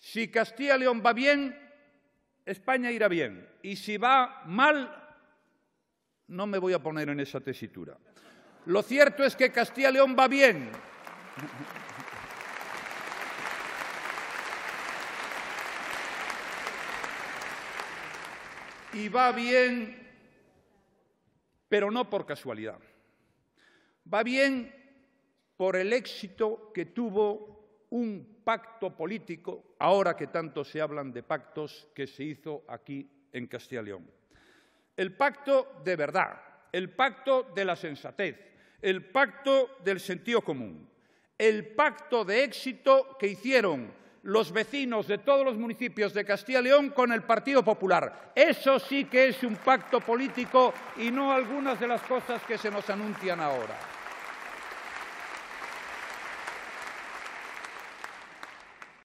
Si Castilla y León va bien, España irá bien. Y si va mal, no me voy a poner en esa tesitura. Lo cierto es que Castilla y León va bien. Y va bien, pero no por casualidad. Va bien por el éxito que tuvo un pacto político, ahora que tanto se hablan de pactos, que se hizo aquí en Castilla y León. El pacto de verdad, el pacto de la sensatez, el pacto del sentido común, el pacto de éxito que hicieron los vecinos de todos los municipios de Castilla y León con el Partido Popular. Eso sí que es un pacto político y no algunas de las cosas que se nos anuncian ahora.